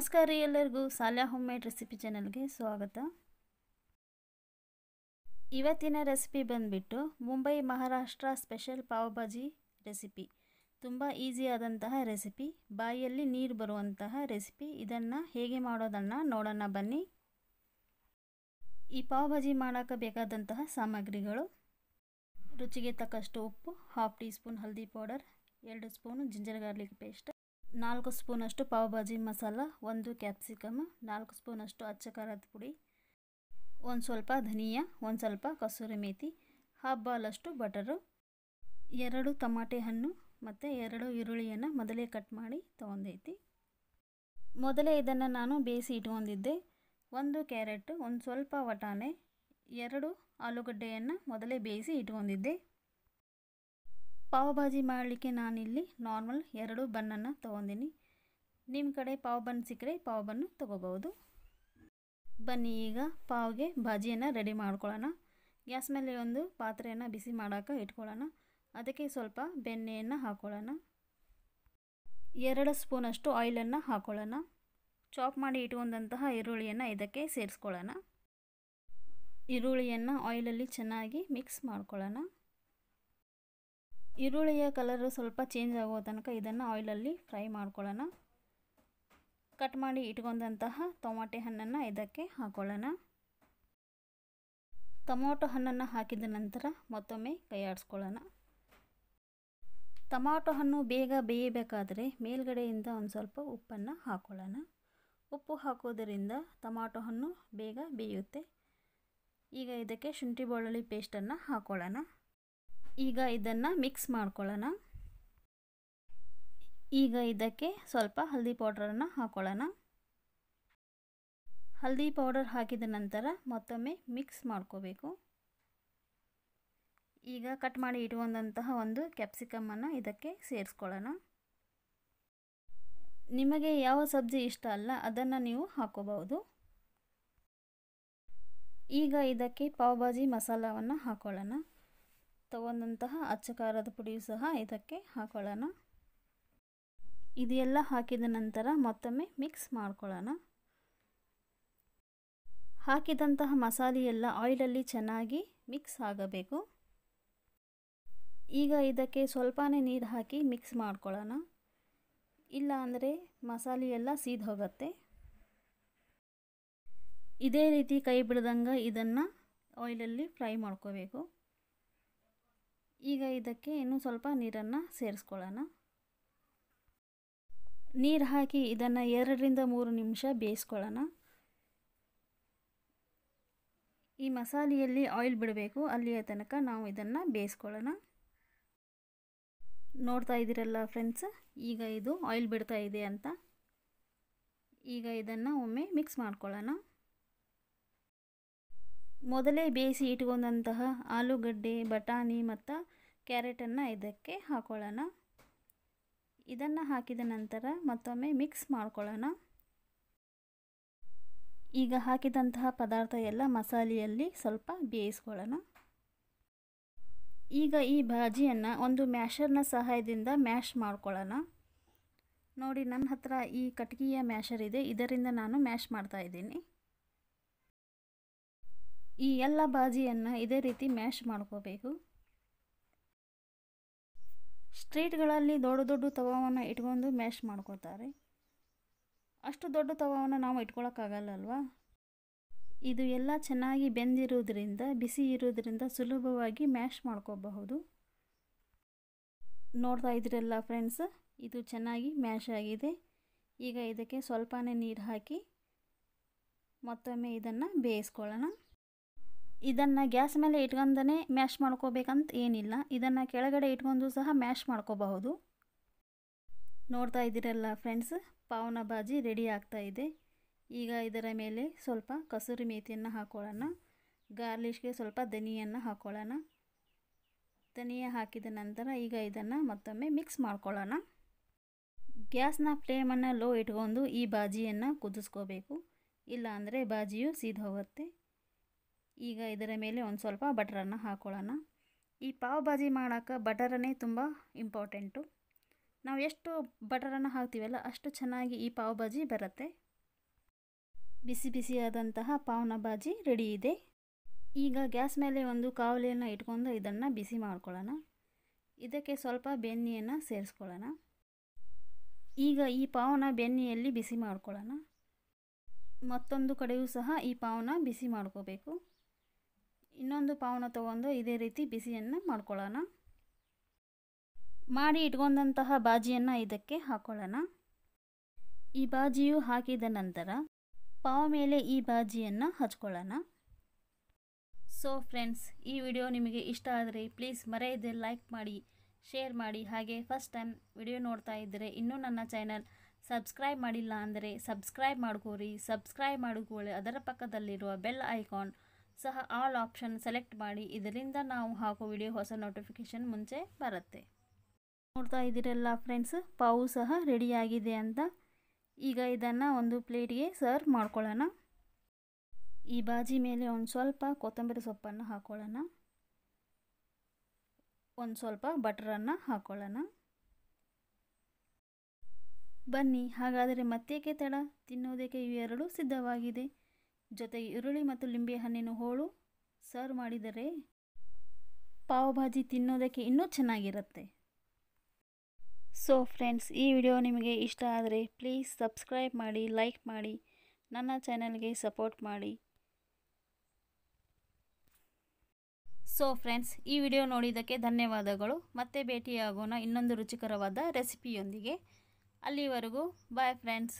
ನಮಸ್ಕಾರ ರೀ ಎಲ್ಲರಿಗೂ ಸಾಲ್ಯಾ ಹೋಮ್ ಮೇಡ್ ರೆಸಿಪಿ ಚಾನಲ್ಗೆ ಸ್ವಾಗತ ಇವತ್ತಿನ ರೆಸಿಪಿ ಬಂದ್ಬಿಟ್ಟು ಮುಂಬೈ ಮಹಾರಾಷ್ಟ್ರ ಸ್ಪೆಷಲ್ ಪಾವ್ ಭಾಜಿ ರೆಸಿಪಿ ತುಂಬ ಆದಂತಹ ರೆಸಿಪಿ ಬಾಯಿಯಲ್ಲಿ ನೀರು ಬರುವಂತಹ ರೆಸಿಪಿ ಇದನ್ನು ಹೇಗೆ ಮಾಡೋದನ್ನು ನೋಡೋಣ ಬನ್ನಿ ಈ ಪಾವ್ ಭಾಜಿ ಮಾಡೋಕ್ಕೆ ಬೇಕಾದಂತಹ ಸಾಮಗ್ರಿಗಳು ರುಚಿಗೆ ತಕ್ಕಷ್ಟು ಉಪ್ಪು ಹಾಫ್ ಟೀ ಸ್ಪೂನ್ ಹಲ್ದಿ ಪೌಡರ್ ಎರಡು ಸ್ಪೂನು ಜಿಂಜರ್ ಗಾರ್ಲಿಕ್ ಪೇಸ್ಟ್ ನಾಲ್ಕು ಸ್ಪೂನಷ್ಟು ಭಾಜಿ ಮಸಾಲ ಒಂದು ಕ್ಯಾಪ್ಸಿಕಮ್ ನಾಲ್ಕು ಸ್ಪೂನಷ್ಟು ಅಚ್ಚ ಖಾರದ ಪುಡಿ ಒಂದು ಸ್ವಲ್ಪ ಧನಿಯಾ ಒಂದು ಸ್ವಲ್ಪ ಕಸೂರಿ ಮೇಥಿ ಹಾಫ್ ಬಾಲಷ್ಟು ಬಟರು ಎರಡು ತಮಾಟೆ ಹಣ್ಣು ಮತ್ತು ಎರಡು ಈರುಳ್ಳಿಯನ್ನು ಮೊದಲೇ ಕಟ್ ಮಾಡಿ ತೊಗೊಂಡೈತಿ ಮೊದಲೇ ಇದನ್ನು ನಾನು ಬೇಯಿಸಿ ಇಟ್ಕೊಂಡಿದ್ದೆ ಒಂದು ಕ್ಯಾರೆಟ್ ಒಂದು ಸ್ವಲ್ಪ ವಟಾಣೆ ಎರಡು ಆಲೂಗಡ್ಡೆಯನ್ನು ಮೊದಲೇ ಬೇಯಿಸಿ ಇಟ್ಕೊಂಡಿದ್ದೆ ಪಾವ್ ಭಾಜಿ ಮಾಡಲಿಕ್ಕೆ ನಾನಿಲ್ಲಿ ನಾರ್ಮಲ್ ಎರಡು ಬನ್ನನ್ನು ತೊಗೊಂಡಿನಿ ನಿಮ್ಮ ಕಡೆ ಪಾವ್ ಬನ್ ಸಿಕ್ಕರೆ ಪಾವ್ ಬನ್ನು ತೊಗೋಬೋದು ಬನ್ನಿ ಈಗ ಪಾವ್ಗೆ ಭಾಜಿಯನ್ನು ರೆಡಿ ಮಾಡ್ಕೊಳ್ಳೋಣ ಗ್ಯಾಸ್ ಮೇಲೆ ಒಂದು ಪಾತ್ರೆಯನ್ನು ಬಿಸಿ ಮಾಡೋಕೆ ಇಟ್ಕೊಳ್ಳೋಣ ಅದಕ್ಕೆ ಸ್ವಲ್ಪ ಬೆಣ್ಣೆಯನ್ನು ಹಾಕ್ಕೊಳ್ಳೋಣ ಎರಡು ಸ್ಪೂನಷ್ಟು ಆಯಿಲನ್ನು ಹಾಕ್ಕೊಳ್ಳೋಣ ಚಾಪ್ ಮಾಡಿ ಇಟ್ಕೊಂಡಂತಹ ಈರುಳ್ಳಿಯನ್ನು ಇದಕ್ಕೆ ಸೇರಿಸ್ಕೊಳ್ಳೋಣ ಈರುಳ್ಳಿಯನ್ನು ಆಯಿಲಲ್ಲಿ ಚೆನ್ನಾಗಿ ಮಿಕ್ಸ್ ಮಾಡ್ಕೊಳ್ಳೋಣ ಈರುಳ್ಳಿಯ ಕಲರು ಸ್ವಲ್ಪ ಚೇಂಜ್ ಆಗೋ ತನಕ ಇದನ್ನು ಆಯಿಲಲ್ಲಿ ಫ್ರೈ ಮಾಡ್ಕೊಳ್ಳೋಣ ಕಟ್ ಮಾಡಿ ಇಟ್ಕೊಂಡಂತಹ ಟೊಮಾಟೆ ಹಣ್ಣನ್ನು ಇದಕ್ಕೆ ಹಾಕೊಳ್ಳೋಣ ಟೊಮೊಟೊ ಹಣ್ಣನ್ನು ಹಾಕಿದ ನಂತರ ಮತ್ತೊಮ್ಮೆ ಆಡಿಸ್ಕೊಳ್ಳೋಣ ಟೊಮಾಟೊ ಹಣ್ಣು ಬೇಗ ಬೇಯಬೇಕಾದರೆ ಮೇಲ್ಗಡೆಯಿಂದ ಒಂದು ಸ್ವಲ್ಪ ಉಪ್ಪನ್ನು ಹಾಕೊಳ್ಳೋಣ ಉಪ್ಪು ಹಾಕೋದರಿಂದ ಟೊಮಾಟೊ ಹಣ್ಣು ಬೇಗ ಬೇಯುತ್ತೆ ಈಗ ಇದಕ್ಕೆ ಶುಂಠಿ ಬೆಳ್ಳುಳ್ಳಿ ಪೇಸ್ಟನ್ನು ಹಾಕೊಳ್ಳೋಣ ಈಗ ಇದನ್ನು ಮಿಕ್ಸ್ ಮಾಡ್ಕೊಳ್ಳೋಣ ಈಗ ಇದಕ್ಕೆ ಸ್ವಲ್ಪ ಹಲ್ದಿ ಪೌಡರನ್ನು ಹಾಕೊಳ್ಳೋಣ ಹಲ್ದಿ ಪೌಡರ್ ಹಾಕಿದ ನಂತರ ಮತ್ತೊಮ್ಮೆ ಮಿಕ್ಸ್ ಮಾಡ್ಕೋಬೇಕು ಈಗ ಕಟ್ ಮಾಡಿ ಇಟ್ಕೊಂಡಂತಹ ಒಂದು ಕ್ಯಾಪ್ಸಿಕಮನ್ನು ಇದಕ್ಕೆ ಸೇರಿಸ್ಕೊಳ್ಳೋಣ ನಿಮಗೆ ಯಾವ ಸಬ್ಜಿ ಇಷ್ಟ ಅಲ್ಲ ಅದನ್ನು ನೀವು ಹಾಕೋಬಹುದು ಈಗ ಇದಕ್ಕೆ ಪಾವ್ ಭಾಜಿ ಮಸಾಲವನ್ನು ಹಾಕೊಳ್ಳೋಣ ತಗೊಂಡಂತಹ ಅಚ್ಚ ಖಾರದ ಪುಡಿಯು ಸಹ ಇದಕ್ಕೆ ಹಾಕೊಳ್ಳೋಣ ಇದೆಲ್ಲ ಹಾಕಿದ ನಂತರ ಮತ್ತೊಮ್ಮೆ ಮಿಕ್ಸ್ ಮಾಡ್ಕೊಳ್ಳೋಣ ಹಾಕಿದಂತಹ ಮಸಾಲೆಯೆಲ್ಲ ಆಯಿಲಲ್ಲಿ ಚೆನ್ನಾಗಿ ಮಿಕ್ಸ್ ಆಗಬೇಕು ಈಗ ಇದಕ್ಕೆ ಸ್ವಲ್ಪನೇ ನೀರು ಹಾಕಿ ಮಿಕ್ಸ್ ಮಾಡ್ಕೊಳ್ಳೋಣ ಇಲ್ಲ ಅಂದರೆ ಮಸಾಲೆಯೆಲ್ಲ ಹೋಗುತ್ತೆ ಇದೇ ರೀತಿ ಕೈ ಬಿಡ್ದಂಗೆ ಇದನ್ನು ಆಯಿಲಲ್ಲಿ ಫ್ರೈ ಮಾಡ್ಕೋಬೇಕು ಈಗ ಇದಕ್ಕೆ ಇನ್ನೂ ಸ್ವಲ್ಪ ನೀರನ್ನು ಸೇರಿಸ್ಕೊಳ್ಳೋಣ ನೀರು ಹಾಕಿ ಇದನ್ನು ಎರಡರಿಂದ ಮೂರು ನಿಮಿಷ ಬೇಯಿಸ್ಕೊಳ್ಳೋಣ ಈ ಮಸಾಲೆಯಲ್ಲಿ ಆಯಿಲ್ ಬಿಡಬೇಕು ಅಲ್ಲಿಯ ತನಕ ನಾವು ಇದನ್ನು ಬೇಯಿಸ್ಕೊಳ್ಳೋಣ ನೋಡ್ತಾ ಇದ್ದೀರಲ್ಲ ಫ್ರೆಂಡ್ಸ್ ಈಗ ಇದು ಆಯಿಲ್ ಬಿಡ್ತಾ ಇದೆ ಅಂತ ಈಗ ಇದನ್ನು ಒಮ್ಮೆ ಮಿಕ್ಸ್ ಮಾಡ್ಕೊಳ್ಳೋಣ ಮೊದಲೇ ಬೇಯಿಸಿ ಇಟ್ಕೊಂಡಂತಹ ಆಲೂಗಡ್ಡೆ ಬಟಾಣಿ ಮತ್ತು ಕ್ಯಾರೆಟನ್ನು ಇದಕ್ಕೆ ಹಾಕೊಳ್ಳೋಣ ಇದನ್ನು ಹಾಕಿದ ನಂತರ ಮತ್ತೊಮ್ಮೆ ಮಿಕ್ಸ್ ಮಾಡ್ಕೊಳ್ಳೋಣ ಈಗ ಹಾಕಿದಂತಹ ಪದಾರ್ಥ ಎಲ್ಲ ಮಸಾಲೆಯಲ್ಲಿ ಸ್ವಲ್ಪ ಬೇಯಿಸ್ಕೊಳ್ಳೋಣ ಈಗ ಈ ಭಾಜಿಯನ್ನು ಒಂದು ಮ್ಯಾಷರ್ನ ಸಹಾಯದಿಂದ ಮ್ಯಾಶ್ ಮಾಡ್ಕೊಳ್ಳೋಣ ನೋಡಿ ನನ್ನ ಹತ್ರ ಈ ಕಟ್ಗೆಯ ಮ್ಯಾಷರ್ ಇದೆ ಇದರಿಂದ ನಾನು ಮ್ಯಾಶ್ ಮಾಡ್ತಾಯಿದ್ದೀನಿ ಈ ಎಲ್ಲ ಬಾಜಿಯನ್ನು ಇದೇ ರೀತಿ ಮ್ಯಾಶ್ ಮಾಡ್ಕೋಬೇಕು ಸ್ಟ್ರೀಟ್ಗಳಲ್ಲಿ ದೊಡ್ಡ ದೊಡ್ಡ ತವಾವನ್ನು ಇಟ್ಕೊಂಡು ಮ್ಯಾಶ್ ಮಾಡ್ಕೋತಾರೆ ಅಷ್ಟು ದೊಡ್ಡ ತವವನ್ನು ನಾವು ಇಟ್ಕೊಳಕ್ಕಾಗಲ್ಲಲ್ವಾ ಇದು ಎಲ್ಲ ಚೆನ್ನಾಗಿ ಬೆಂದಿರುವುದರಿಂದ ಬಿಸಿ ಇರುವುದರಿಂದ ಸುಲಭವಾಗಿ ಮ್ಯಾಶ್ ಮಾಡ್ಕೋಬಹುದು ನೋಡ್ತಾ ಇದ್ರಲ್ಲ ಫ್ರೆಂಡ್ಸ್ ಇದು ಚೆನ್ನಾಗಿ ಮ್ಯಾಶ್ ಆಗಿದೆ ಈಗ ಇದಕ್ಕೆ ಸ್ವಲ್ಪನೇ ನೀರು ಹಾಕಿ ಮತ್ತೊಮ್ಮೆ ಇದನ್ನು ಬೇಯಿಸ್ಕೊಳ್ಳೋಣ ಇದನ್ನು ಗ್ಯಾಸ್ ಮೇಲೆ ಇಟ್ಕೊಂಡೇ ಮ್ಯಾಶ್ ಮಾಡ್ಕೋಬೇಕಂತ ಏನಿಲ್ಲ ಇದನ್ನು ಕೆಳಗಡೆ ಇಟ್ಕೊಂಡು ಸಹ ಮ್ಯಾಶ್ ಮಾಡ್ಕೋಬಹುದು ನೋಡ್ತಾ ಇದ್ದೀರಲ್ಲ ಫ್ರೆಂಡ್ಸ್ ಪಾವನ ಬಾಜಿ ರೆಡಿ ಆಗ್ತಾ ಇದೆ ಈಗ ಇದರ ಮೇಲೆ ಸ್ವಲ್ಪ ಕಸೂರಿ ಮೇಥಿಯನ್ನು ಹಾಕೊಳ್ಳೋಣ ಗಾರ್ಲಿಷ್ಗೆ ಸ್ವಲ್ಪ ಧನಿಯನ್ನು ಹಾಕೊಳ್ಳೋಣ ಧನಿಯ ಹಾಕಿದ ನಂತರ ಈಗ ಇದನ್ನು ಮತ್ತೊಮ್ಮೆ ಮಿಕ್ಸ್ ಮಾಡ್ಕೊಳ್ಳೋಣ ಗ್ಯಾಸ್ನ ಫ್ಲೇಮನ್ನು ಲೋ ಇಟ್ಕೊಂಡು ಈ ಬಾಜಿಯನ್ನು ಕುದಿಸ್ಕೋಬೇಕು ಇಲ್ಲಾಂದರೆ ಬಾಜಿಯು ಹೋಗುತ್ತೆ ಈಗ ಇದರ ಮೇಲೆ ಒಂದು ಸ್ವಲ್ಪ ಬಟರನ್ನು ಹಾಕೊಳ್ಳೋಣ ಈ ಪಾವ್ ಭಾಜಿ ಮಾಡೋಕ್ಕೆ ಬಟರನ್ನೇ ತುಂಬ ಇಂಪಾರ್ಟೆಂಟು ನಾವು ಎಷ್ಟು ಬಟರನ್ನು ಹಾಕ್ತೀವಲ್ಲ ಅಷ್ಟು ಚೆನ್ನಾಗಿ ಈ ಪಾವ್ ಭಾಜಿ ಬರುತ್ತೆ ಬಿಸಿ ಬಿಸಿಯಾದಂತಹ ಪಾವ್ನ ಭಾಜಿ ರೆಡಿ ಇದೆ ಈಗ ಗ್ಯಾಸ್ ಮೇಲೆ ಒಂದು ಕಾವಲಿಯನ್ನು ಇಟ್ಕೊಂಡು ಇದನ್ನು ಬಿಸಿ ಮಾಡ್ಕೊಳ್ಳೋಣ ಇದಕ್ಕೆ ಸ್ವಲ್ಪ ಬೆನ್ನಿಯನ್ನು ಸೇರಿಸ್ಕೊಳ್ಳೋಣ ಈಗ ಈ ಪಾವನ ಬೆನ್ನಿಯಲ್ಲಿ ಬಿಸಿ ಮಾಡ್ಕೊಳ್ಳೋಣ ಮತ್ತೊಂದು ಕಡೆಯೂ ಸಹ ಈ ಪಾವನ ಬಿಸಿ ಮಾಡ್ಕೋಬೇಕು ಇನ್ನೊಂದು ಪಾವನ ತೊಗೊಂಡು ಇದೇ ರೀತಿ ಬಿಸಿಯನ್ನು ಮಾಡ್ಕೊಳ್ಳೋಣ ಮಾಡಿ ಇಟ್ಕೊಂಡಂತಹ ಬಾಜಿಯನ್ನು ಇದಕ್ಕೆ ಹಾಕೊಳ್ಳೋಣ ಈ ಬಾಜಿಯು ಹಾಕಿದ ನಂತರ ಪಾವ ಮೇಲೆ ಈ ಬಾಜಿಯನ್ನು ಹಚ್ಕೊಳ್ಳೋಣ ಸೊ ಫ್ರೆಂಡ್ಸ್ ಈ ವಿಡಿಯೋ ನಿಮಗೆ ಇಷ್ಟ ಆದರೆ ಪ್ಲೀಸ್ ಮರೆಯದೆ ಲೈಕ್ ಮಾಡಿ ಶೇರ್ ಮಾಡಿ ಹಾಗೆ ಫಸ್ಟ್ ಟೈಮ್ ವಿಡಿಯೋ ನೋಡ್ತಾ ಇದ್ದರೆ ಇನ್ನೂ ನನ್ನ ಚಾನಲ್ ಸಬ್ಸ್ಕ್ರೈಬ್ ಮಾಡಿಲ್ಲ ಅಂದರೆ ಸಬ್ಸ್ಕ್ರೈಬ್ ಮಾಡ್ಕೋರಿ ಸಬ್ಸ್ಕ್ರೈಬ್ ಮಾಡಿಕೊಳ್ಳಿ ಅದರ ಪಕ್ಕದಲ್ಲಿರುವ ಬೆಲ್ ಐಕಾನ್ ಸಹ ಆಲ್ ಆಪ್ಷನ್ ಸೆಲೆಕ್ಟ್ ಮಾಡಿ ಇದರಿಂದ ನಾವು ಹಾಕೋ ವಿಡಿಯೋ ಹೊಸ ನೋಟಿಫಿಕೇಷನ್ ಮುಂಚೆ ಬರುತ್ತೆ ನೋಡ್ತಾ ಇದ್ದೀರಲ್ಲ ಫ್ರೆಂಡ್ಸ್ ಪಾವು ಸಹ ರೆಡಿಯಾಗಿದೆ ಅಂತ ಈಗ ಇದನ್ನು ಒಂದು ಪ್ಲೇಟ್ಗೆ ಸರ್ವ್ ಮಾಡ್ಕೊಳ್ಳೋಣ ಈ ಬಾಜಿ ಮೇಲೆ ಒಂದು ಸ್ವಲ್ಪ ಕೊತ್ತಂಬರಿ ಸೊಪ್ಪನ್ನು ಹಾಕೊಳ್ಳೋಣ ಒಂದು ಸ್ವಲ್ಪ ಬಟರನ್ನು ಹಾಕೊಳ್ಳೋಣ ಬನ್ನಿ ಹಾಗಾದರೆ ಮತ್ತೇಕೆ ತಡ ತಿನ್ನೋದಕ್ಕೆ ಇವೆರಡು ಸಿದ್ಧವಾಗಿದೆ ಜೊತೆಗೆ ಈರುಳ್ಳಿ ಮತ್ತು ಲಿಂಬೆ ಹಣ್ಣಿನ ಹೋಳು ಸರ್ವ್ ಮಾಡಿದರೆ ಪಾವ್ ಭಾಜಿ ತಿನ್ನೋದಕ್ಕೆ ಇನ್ನೂ ಚೆನ್ನಾಗಿರುತ್ತೆ ಸೊ ಫ್ರೆಂಡ್ಸ್ ಈ ವಿಡಿಯೋ ನಿಮಗೆ ಇಷ್ಟ ಆದರೆ ಪ್ಲೀಸ್ ಸಬ್ಸ್ಕ್ರೈಬ್ ಮಾಡಿ ಲೈಕ್ ಮಾಡಿ ನನ್ನ ಚಾನೆಲ್ಗೆ ಸಪೋರ್ಟ್ ಮಾಡಿ ಸೊ ಫ್ರೆಂಡ್ಸ್ ಈ ವಿಡಿಯೋ ನೋಡಿದ್ದಕ್ಕೆ ಧನ್ಯವಾದಗಳು ಮತ್ತೆ ಭೇಟಿಯಾಗೋಣ ಇನ್ನೊಂದು ರುಚಿಕರವಾದ ರೆಸಿಪಿಯೊಂದಿಗೆ ಅಲ್ಲಿವರೆಗೂ ಬಾಯ್ ಫ್ರೆಂಡ್ಸ್